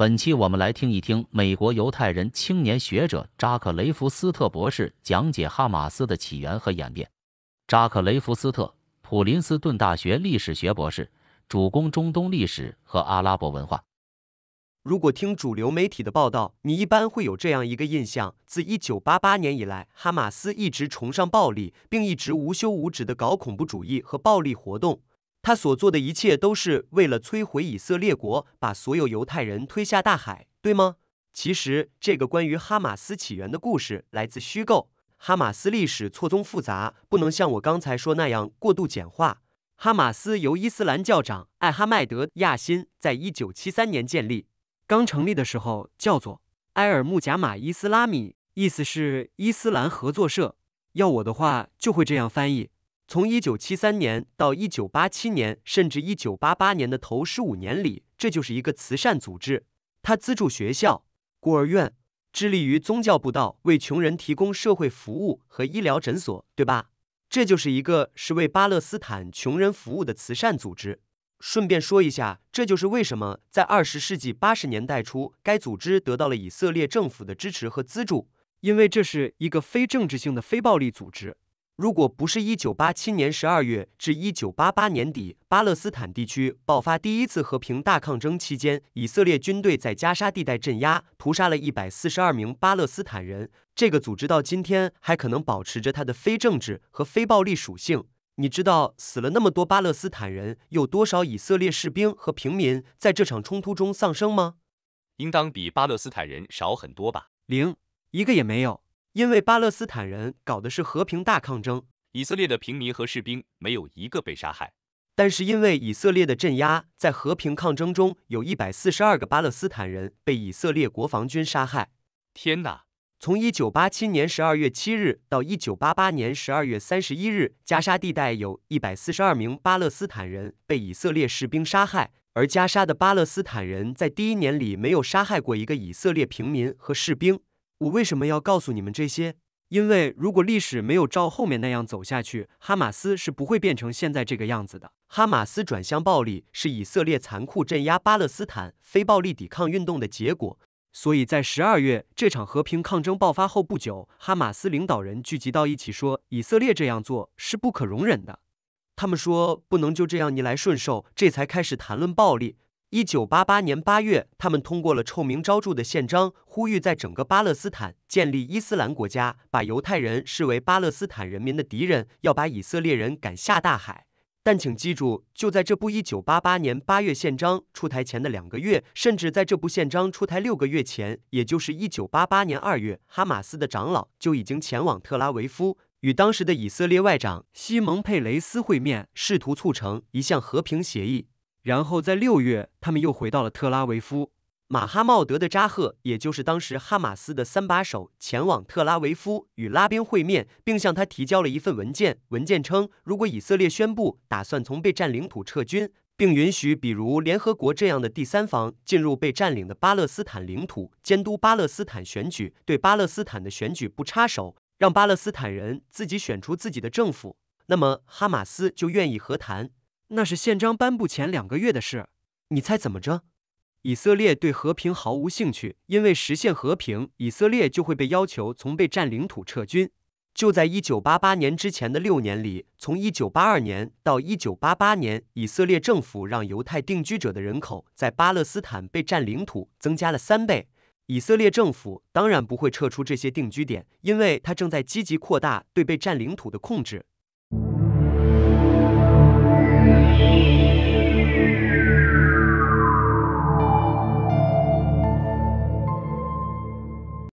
本期我们来听一听美国犹太人青年学者扎克雷夫斯特博士讲解哈马斯的起源和演变。扎克雷夫斯特，普林斯顿大学历史学博士，主攻中东历史和阿拉伯文化。如果听主流媒体的报道，你一般会有这样一个印象：自1988年以来，哈马斯一直崇尚暴力，并一直无休无止的搞恐怖主义和暴力活动。他所做的一切都是为了摧毁以色列国，把所有犹太人推下大海，对吗？其实，这个关于哈马斯起源的故事来自虚构。哈马斯历史错综复杂，不能像我刚才说那样过度简化。哈马斯由伊斯兰教长艾哈迈德·亚辛在一九七三年建立，刚成立的时候叫做埃尔穆贾马伊斯拉米，意思是伊斯兰合作社。要我的话，就会这样翻译。从一九七三年到一九八七年，甚至一九八八年的头十五年里，这就是一个慈善组织，它资助学校、孤儿院，致力于宗教布道，为穷人提供社会服务和医疗诊所，对吧？这就是一个是为巴勒斯坦穷人服务的慈善组织。顺便说一下，这就是为什么在二十世纪八十年代初，该组织得到了以色列政府的支持和资助，因为这是一个非政治性的非暴力组织。如果不是1987年12月至1988年底巴勒斯坦地区爆发第一次和平大抗争期间，以色列军队在加沙地带镇压、屠杀了一百四十二名巴勒斯坦人，这个组织到今天还可能保持着它的非政治和非暴力属性。你知道死了那么多巴勒斯坦人，有多少以色列士兵和平民在这场冲突中丧生吗？应当比巴勒斯坦人少很多吧？零，一个也没有。因为巴勒斯坦人搞的是和平大抗争，以色列的平民和士兵没有一个被杀害。但是因为以色列的镇压，在和平抗争中，有一百四十二个巴勒斯坦人被以色列国防军杀害。天哪！从一九八七年十二月七日到一九八八年十二月三十一日，加沙地带有一百四十二名巴勒斯坦人被以色列士兵杀害。而加沙的巴勒斯坦人在第一年里没有杀害过一个以色列平民和士兵。我为什么要告诉你们这些？因为如果历史没有照后面那样走下去，哈马斯是不会变成现在这个样子的。哈马斯转向暴力是以色列残酷镇压巴勒斯坦非暴力抵抗运动的结果。所以在十二月这场和平抗争爆发后不久，哈马斯领导人聚集到一起说，以色列这样做是不可容忍的。他们说不能就这样逆来顺受，这才开始谈论暴力。一九八八年八月，他们通过了臭名昭著的宪章，呼吁在整个巴勒斯坦建立伊斯兰国家，把犹太人视为巴勒斯坦人民的敌人，要把以色列人赶下大海。但请记住，就在这部一九八八年八月宪章出台前的两个月，甚至在这部宪章出台六个月前，也就是一九八八年二月，哈马斯的长老就已经前往特拉维夫，与当时的以色列外长西蒙佩雷斯会面，试图促成一项和平协议。然后在六月，他们又回到了特拉维夫。马哈茂德的扎赫，也就是当时哈马斯的三把手，前往特拉维夫与拉宾会面，并向他提交了一份文件。文件称，如果以色列宣布打算从被占领土撤军，并允许比如联合国这样的第三方进入被占领的巴勒斯坦领土监督巴勒斯坦选举，对巴勒斯坦的选举不插手，让巴勒斯坦人自己选出自己的政府，那么哈马斯就愿意和谈。那是宪章颁布前两个月的事，你猜怎么着？以色列对和平毫无兴趣，因为实现和平，以色列就会被要求从被占领土撤军。就在一九八八年之前的六年里，从一九八二年到一九八八年，以色列政府让犹太定居者的人口在巴勒斯坦被占领土增加了三倍。以色列政府当然不会撤出这些定居点，因为它正在积极扩大对被占领土的控制。